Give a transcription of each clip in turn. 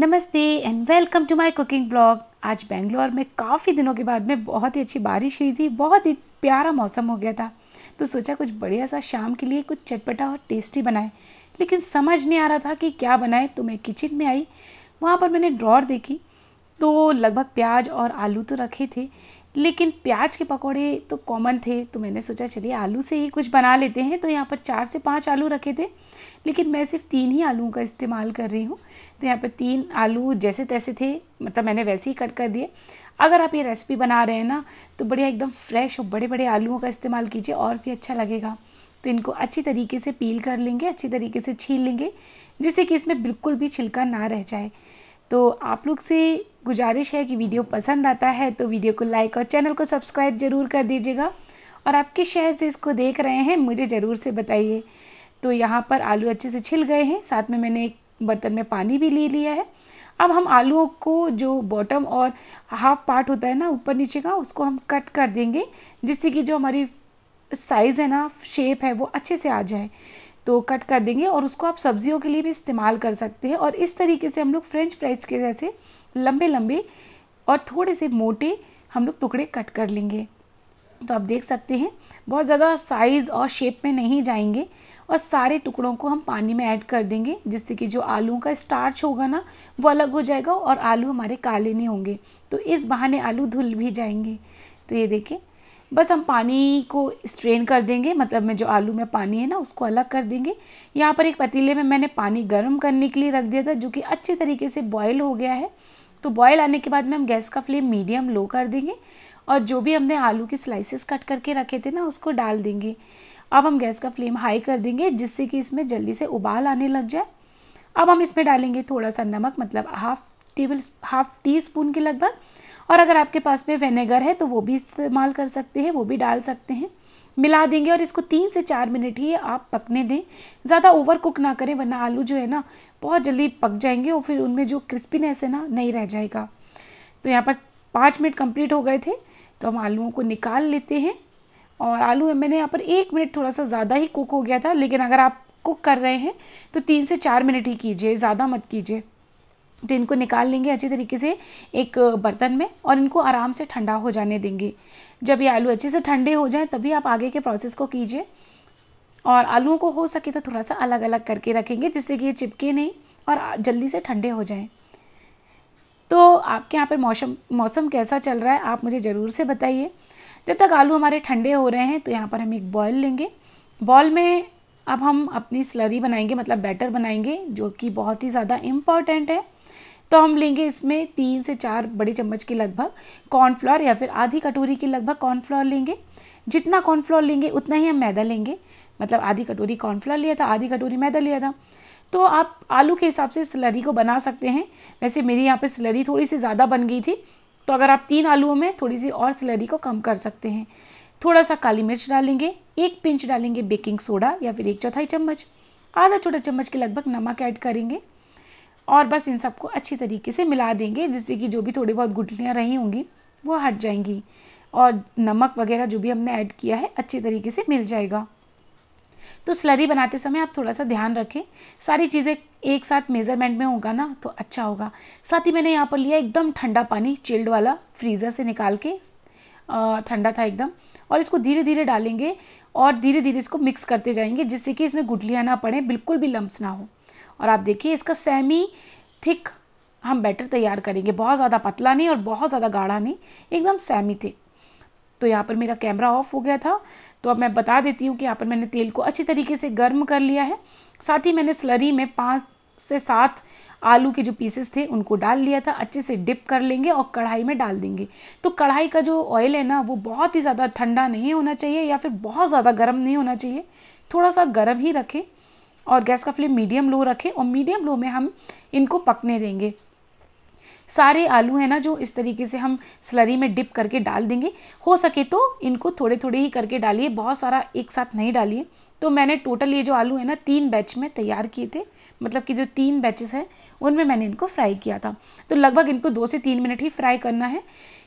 नमस्ते and welcome to my cooking blog आज बेंगलोर में काफ़ी दिनों के बाद में बहुत ही अच्छी बारिश हुई थी बहुत ही प्यारा मौसम हो गया था तो सोचा कुछ बढ़िया सा शाम के लिए कुछ चटपटा और टेस्टी बनाए लेकिन समझ नहीं आ रहा था कि क्या बनाए तो मैं किचन में आई वहाँ पर मैंने ड्रॉर देखी तो लगभग प्याज और आलू तो रखे थे लेकिन प्याज के पकौड़े तो कॉमन थे तो मैंने सोचा चलिए आलू से ही कुछ बना लेते हैं तो यहाँ पर चार से पाँच आलू रखे थे लेकिन मैं सिर्फ तीन ही आलू का इस्तेमाल कर रही हूँ तो यहाँ पर तीन आलू जैसे तैसे थे मतलब मैंने वैसे ही कट कर दिए अगर आप ये रेसिपी बना रहे हैं ना तो बढ़िया एकदम फ्रेश और बड़े बड़े आलूओं का इस्तेमाल कीजिए और भी अच्छा लगेगा तो इनको अच्छी तरीके से पील कर लेंगे अच्छी तरीके से छील लेंगे जिससे कि इसमें बिल्कुल भी छिलका ना रह जाए तो आप लोग से गुजारिश है कि वीडियो पसंद आता है तो वीडियो को लाइक और चैनल को सब्सक्राइब ज़रूर कर दीजिएगा और आप किस शहर से इसको देख रहे हैं मुझे ज़रूर से बताइए तो यहाँ पर आलू अच्छे से छिल गए हैं साथ में मैंने एक बर्तन में पानी भी ले लिया है अब हम आलूओं को जो बॉटम और हाफ पार्ट होता है ना ऊपर नीचे का उसको हम कट कर देंगे जिससे कि जो हमारी साइज़ है ना शेप है वो अच्छे से आ जाए तो कट कर देंगे और उसको आप सब्जियों के लिए भी इस्तेमाल कर सकते हैं और इस तरीके से हम लोग फ्रेंच फ्राइज के जैसे लंबे लंबे और थोड़े से मोटे हम लोग टुकड़े कट कर लेंगे तो आप देख सकते हैं बहुत ज़्यादा साइज़ और शेप में नहीं जाएंगे और सारे टुकड़ों को हम पानी में ऐड कर देंगे जिससे कि जो आलू का स्टार्च होगा ना वो अलग हो जाएगा और आलू हमारे काले नहीं होंगे तो इस बहाने आलू धुल भी जाएंगे तो ये देखें बस हम पानी को स्ट्रेन कर देंगे मतलब में जो आलू में पानी है ना उसको अलग कर देंगे यहाँ पर एक पतीले में मैंने पानी गर्म करने के लिए रख दिया था जो कि अच्छे तरीके से बॉयल हो गया है तो बॉयल आने के बाद में हम गैस का फ्लेम मीडियम लो कर देंगे और जो भी हमने आलू के स्लाइसेस कट करके रखे थे ना उसको डाल देंगे अब हम गैस का फ्लेम हाई कर देंगे जिससे कि इसमें जल्दी से उबाल आने लग जाए अब हम इसमें डालेंगे थोड़ा सा नमक मतलब half table half teaspoon के लगभग और अगर आपके पास में वेनेगर है तो वो भी इस्तेमाल कर सकते हैं वो भी डाल सकते हैं मिला देंगे और इसको तीन से चार मिनट ही आप पकने दें ज़्यादा ओवर कुक ना करें वरना आलू जो है ना बहुत जल्दी पक जाएंगे और फिर उनमें जो क्रिस्पीनेस है ना नहीं रह जाएगा तो यहाँ पर पाँच मिनट कंप्लीट हो गए थे तो हम आलूओं को निकाल लेते हैं और आलू मैंने यहाँ पर एक मिनट थोड़ा सा ज़्यादा ही कुक हो गया था लेकिन अगर आप कुक कर रहे हैं तो तीन से चार मिनट ही कीजिए ज़्यादा मत कीजिए तो इनको निकाल लेंगे अच्छी तरीके से एक बर्तन में और इनको आराम से ठंडा हो जाने देंगे जब ये आलू अच्छे से ठंडे हो जाए तभी आप आगे के प्रोसेस को कीजिए और आलूओं को हो सके तो थोड़ा सा अलग अलग करके रखेंगे जिससे कि ये चिपके नहीं और जल्दी से ठंडे हो जाएं तो आपके यहाँ पर मौसम मौसम कैसा चल रहा है आप मुझे ज़रूर से बताइए जब तक आलू हमारे ठंडे हो रहे हैं तो यहाँ पर हम एक बॉयल लेंगे बॉल में अब हम अपनी स्लरी बनाएंगे मतलब बैटर बनाएंगे जो कि बहुत ही ज़्यादा इम्पॉर्टेंट है तो हम लेंगे इसमें तीन से चार बड़े चम्मच के लगभग कॉर्नफ्लोर या फिर आधी कटोरी के लगभग कॉर्नफ्लोर लेंगे जितना कॉर्नफ्लोर लेंगे उतना ही हम मैदा लेंगे मतलब आधी कटोरी कॉर्नफ्लोर लिया था आधी कटोरी मैदा लिया था तो आप आलू के हिसाब से सलरी को बना सकते हैं वैसे मेरी यहाँ पे सलरी थोड़ी सी ज़्यादा बन गई थी तो अगर आप तीन आलूओं में थोड़ी सी और सलरी को कम कर सकते हैं थोड़ा सा काली मिर्च डालेंगे एक पिंच डालेंगे बेकिंग सोडा या फिर एक चौथाई चम्मच आधा छोटा चम्मच के लगभग नमक ऐड करेंगे और बस इन सबको अच्छी तरीके से मिला देंगे जिससे कि जो भी थोड़ी बहुत गुटलियाँ रही होंगी वो हट जाएंगी और नमक वगैरह जो भी हमने ऐड किया है अच्छे तरीके से मिल जाएगा तो स्लरी बनाते समय आप थोड़ा सा ध्यान रखें सारी चीज़ें एक साथ मेज़रमेंट में होगा ना तो अच्छा होगा साथ ही मैंने यहाँ पर लिया एकदम ठंडा पानी चिल्ड वाला फ्रीज़र से निकाल के ठंडा था एकदम और इसको धीरे धीरे डालेंगे और धीरे धीरे इसको मिक्स करते जाएंगे जिससे कि इसमें गुटलियाँ ना पड़े बिल्कुल भी लम्ब ना हो और आप देखिए इसका सेमी थिक हम बैटर तैयार करेंगे बहुत ज़्यादा पतला नहीं और बहुत ज़्यादा गाढ़ा नहीं एकदम सेमी थिक तो यहाँ पर मेरा कैमरा ऑफ हो गया था तो अब मैं बता देती हूँ कि यहाँ पर मैंने तेल को अच्छी तरीके से गर्म कर लिया है साथ ही मैंने स्लरी में पाँच से सात आलू के जो पीसेस थे उनको डाल लिया था अच्छे से डिप कर लेंगे और कढ़ाई में डाल देंगे तो कढ़ाई का जो ऑयल है ना वो बहुत ही ज़्यादा ठंडा नहीं होना चाहिए या फिर बहुत ज़्यादा गर्म नहीं होना चाहिए थोड़ा सा गर्म ही रखें और गैस का फ्लेम मीडियम लो रखें और मीडियम लो में हम इनको पकने देंगे सारे आलू हैं ना जो इस तरीके से हम स्लरी में डिप करके डाल देंगे हो सके तो इनको थोड़े थोड़े ही करके डालिए बहुत सारा एक साथ नहीं डालिए तो मैंने टोटल ये जो आलू है ना तीन बैच में तैयार किए थे मतलब कि जो तीन बैचेस हैं उनमें मैंने इनको फ्राई किया था तो लगभग इनको दो से तीन मिनट ही फ्राई करना है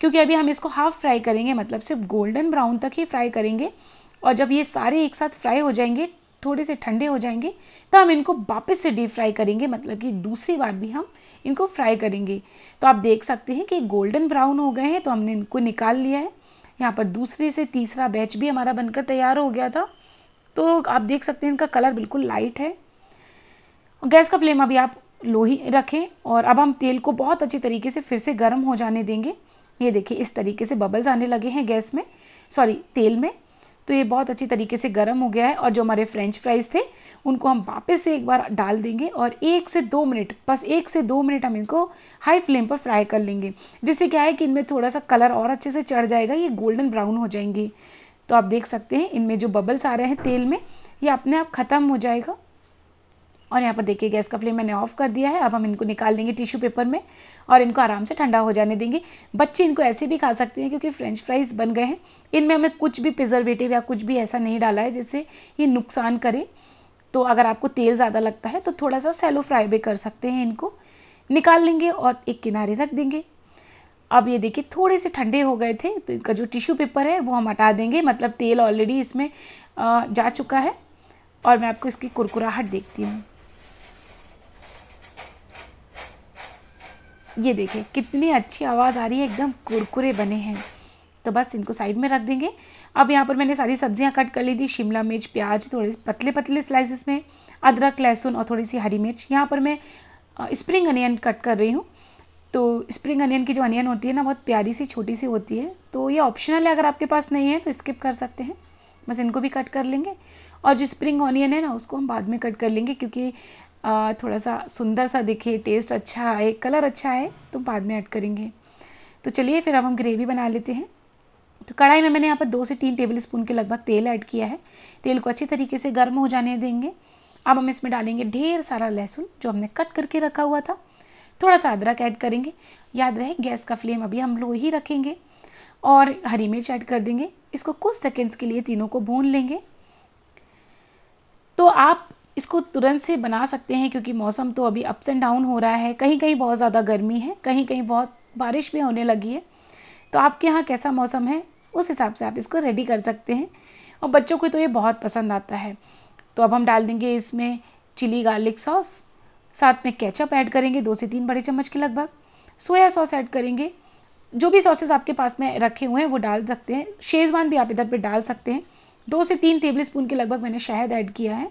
क्योंकि अभी हम इसको हाफ़ फ्राई करेंगे मतलब सिर्फ गोल्डन ब्राउन तक ही फ्राई करेंगे और जब ये सारे एक साथ फ्राई हो जाएंगे थोड़े से ठंडे हो जाएंगे तो हम इनको वापस से डीप फ्राई करेंगे मतलब कि दूसरी बार भी हम इनको फ्राई करेंगे तो आप देख सकते हैं कि गोल्डन ब्राउन हो गए हैं तो हमने इनको निकाल लिया है यहाँ पर दूसरे से तीसरा बैच भी हमारा बनकर तैयार हो गया था तो आप देख सकते हैं इनका कलर बिल्कुल लाइट है गैस का फ्लेम अभी आप लो ही रखें और अब हम तेल को बहुत अच्छी तरीके से फिर से गर्म हो जाने देंगे ये देखिए इस तरीके से बबल्स आने लगे हैं गैस में सॉरी तेल में तो ये बहुत अच्छी तरीके से गर्म हो गया है और जो हमारे फ्रेंच फ्राइज़ थे उनको हम वापस से एक बार डाल देंगे और एक से दो मिनट बस एक से दो मिनट हम इनको हाई फ्लेम पर फ्राई कर लेंगे जिससे क्या है कि इनमें थोड़ा सा कलर और अच्छे से चढ़ जाएगा ये गोल्डन ब्राउन हो जाएंगे तो आप देख सकते हैं इनमें जो बबल्स आ रहे हैं तेल में ये अपने आप ख़त्म हो जाएगा और यहाँ पर देखिए गैस का फ्लेम मैंने ऑफ कर दिया है अब हम इनको निकाल देंगे टिश्यू पेपर में और इनको आराम से ठंडा हो जाने देंगे बच्चे इनको ऐसे भी खा सकते हैं क्योंकि फ्रेंच फ्राइज बन गए हैं इनमें हमें कुछ भी प्रिजर्वेटिव या कुछ भी ऐसा नहीं डाला है जिससे ये नुकसान करे तो अगर आपको तेल ज़्यादा लगता है तो थोड़ा सा सेलो फ्राई भी कर सकते हैं इनको निकाल लेंगे और एक किनारे रख देंगे अब ये देखिए थोड़े से ठंडे हो गए थे तो इनका जो टिश्यू पेपर है वो हम हटा देंगे मतलब तेल ऑलरेडी इसमें जा चुका है और मैं आपको इसकी कुरकुराहट देखती हूँ ये देखें कितनी अच्छी आवाज़ आ रही है एकदम कुरकुरे बने हैं तो बस इनको साइड में रख देंगे अब यहाँ पर मैंने सारी सब्जियाँ कट कर ली थी शिमला मिर्च प्याज थोड़े पतले पतले स्लाइसिस में अदरक लहसुन और थोड़ी सी हरी मिर्च यहाँ पर मैं स्प्रिंग अनियन कट कर रही हूँ तो स्प्रिंग अनियन की जो अनियन होती है ना बहुत प्यारी सी छोटी सी होती है तो ये ऑप्शनल है अगर आपके पास नहीं है तो स्किप कर सकते हैं बस इनको भी कट कर लेंगे और जो स्प्रिंग ऑनियन है ना उसको हम बाद में कट कर लेंगे क्योंकि थोड़ा सा सुंदर सा दिखे टेस्ट अच्छा आए कलर अच्छा आए तो बाद में ऐड करेंगे तो चलिए फिर अब हम ग्रेवी बना लेते हैं तो कढ़ाई में मैंने यहाँ पर दो से तीन टेबल स्पून के लगभग तेल ऐड किया है तेल को अच्छी तरीके से गर्म हो जाने देंगे अब हम इसमें डालेंगे ढेर सारा लहसुन जो हमने कट करके रखा हुआ था थोड़ा सा अदरक ऐड करेंगे याद रहे गैस का फ्लेम अभी हम लो ही रखेंगे और हरी मिर्च ऐड कर देंगे इसको कुछ सेकेंड्स के लिए तीनों को भून लेंगे तो आप इसको तुरंत से बना सकते हैं क्योंकि मौसम तो अभी अप्स एंड डाउन हो रहा है कहीं कहीं बहुत ज़्यादा गर्मी है कहीं कहीं बहुत बारिश भी होने लगी है तो आपके यहाँ कैसा मौसम है उस हिसाब से आप इसको रेडी कर सकते हैं और बच्चों को तो ये बहुत पसंद आता है तो अब हम डाल देंगे इसमें चिली गार्लिक सॉस साथ में केचप ऐड करेंगे दो से तीन बड़े चम्मच के लगभग सोया सॉस ऐड करेंगे जो भी सॉसेस आपके पास में रखे हुए हैं वो डाल सकते हैं शेजवान भी आप इधर पे डाल सकते हैं दो से तीन टेबल स्पून के लगभग मैंने शहद ऐड किया है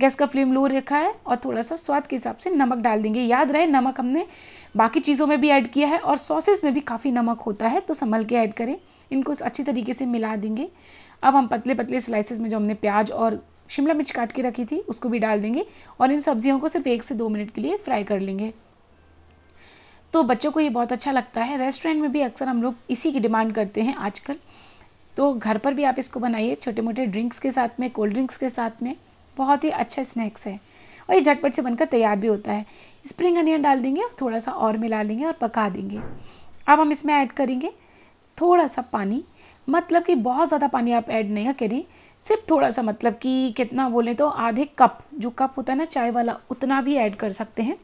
गैस का फ्लेम लो रखा है और थोड़ा सा स्वाद के हिसाब से नमक डाल देंगे याद रहे नमक हमने बाकी चीज़ों में भी ऐड किया है और सॉसेस में भी काफ़ी नमक होता है तो संभल के ऐड करें इनको अच्छी तरीके से मिला देंगे अब हम पतले पतले स्लाइसेस में जो हमने प्याज और शिमला मिर्च काट के रखी थी उसको भी डाल देंगे और इन सब्जियों को सिर्फ एक से दो मिनट के लिए फ्राई कर लेंगे तो बच्चों को ये बहुत अच्छा लगता है रेस्टोरेंट में भी अक्सर हम लोग इसी की डिमांड करते हैं आजकल तो घर पर भी आप इसको बनाइए छोटे मोटे ड्रिंक्स के साथ में कोल्ड ड्रिंक्स के साथ में बहुत ही अच्छा स्नैक्स है और ये झटपट से बनकर तैयार भी होता है स्प्रिंग अनियन डाल देंगे और थोड़ा सा और मिला लेंगे और पका देंगे अब हम इसमें ऐड करेंगे थोड़ा सा पानी मतलब कि बहुत ज़्यादा पानी आप ऐड नहीं करें सिर्फ थोड़ा सा मतलब कि कितना बोलें तो आधे कप जो कप होता है ना चाय वाला उतना भी ऐड कर सकते हैं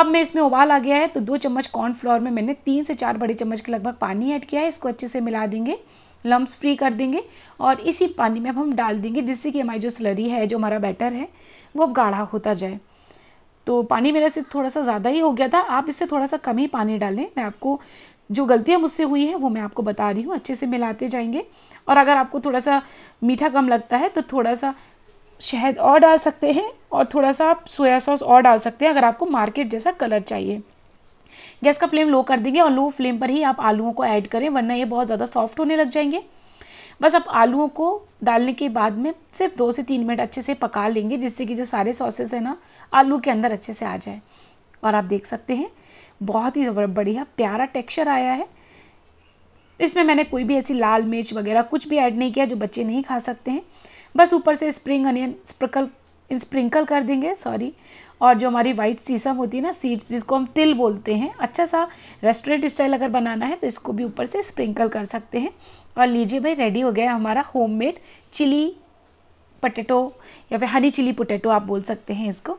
अब मैं इसमें उबाल आ गया है तो दो चम्मच कॉर्नफ्लोर में मैंने तीन से चार बड़े चम्मच के लगभग पानी ऐड किया है इसको अच्छे से मिला देंगे लम्ब फ्री कर देंगे और इसी पानी में अब हम डाल देंगे जिससे कि हमारी जो स्लरी है जो हमारा बैटर है वो अब गाढ़ा होता जाए तो पानी मेरे से थोड़ा सा ज़्यादा ही हो गया था आप इससे थोड़ा सा कम ही पानी डालें मैं आपको जो गलतियाँ मुझसे हुई हैं वो मैं आपको बता रही हूँ अच्छे से मिलाते जाएंगे और अगर आपको थोड़ा सा मीठा कम लगता है तो थोड़ा सा शहद और डाल सकते हैं और थोड़ा सा आप सोया सॉस और डाल सकते हैं अगर आपको मार्केट जैसा कलर चाहिए गैस का फ्लेम लो कर देंगे और लो फ्लेम पर ही आप आलूओं को ऐड करें वरना ये बहुत ज़्यादा सॉफ्ट होने लग जाएंगे बस आप आलूओं को डालने के बाद में सिर्फ दो से तीन मिनट अच्छे से पका लेंगे जिससे कि जो सारे सॉसेस हैं ना आलू के अंदर अच्छे से आ जाए और आप देख सकते हैं बहुत ही बढ़िया प्यारा टेक्सचर आया है इसमें मैंने कोई भी ऐसी लाल मिर्च वगैरह कुछ भी ऐड नहीं किया जो बच्चे नहीं खा सकते हैं बस ऊपर से स्प्रिंग अनियन स्प्रकल स्प्रिंकल कर देंगे सॉरी और जो हमारी वाइट सीसम होती है ना सीड्स जिसको हम तिल बोलते हैं अच्छा सा रेस्टोरेंट स्टाइल अगर बनाना है तो इसको भी ऊपर से स्प्रिंकल कर सकते हैं और लीजिए भाई रेडी हो गया हमारा होममेड चिली पटेटो या फिर हनी चिली पोटैटो आप बोल सकते हैं इसको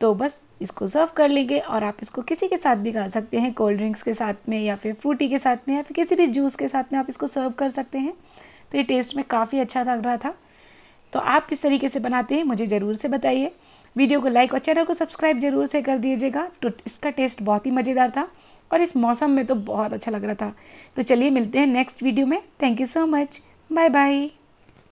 तो बस इसको सर्व कर लेंगे और आप इसको किसी के साथ भी खा सकते हैं कोल्ड ड्रिंक्स के साथ में या फिर फ्रूटी के साथ में या फिर किसी भी जूस के साथ में आप इसको सर्व कर सकते हैं तो ये टेस्ट में काफ़ी अच्छा लग रहा था तो आप किस तरीके से बनाते हैं मुझे ज़रूर से बताइए वीडियो को लाइक और चैनल को सब्सक्राइब जरूर से कर दीजिएगा तो इसका टेस्ट बहुत ही मज़ेदार था और इस मौसम में तो बहुत अच्छा लग रहा था तो चलिए मिलते हैं नेक्स्ट वीडियो में thank you so much bye bye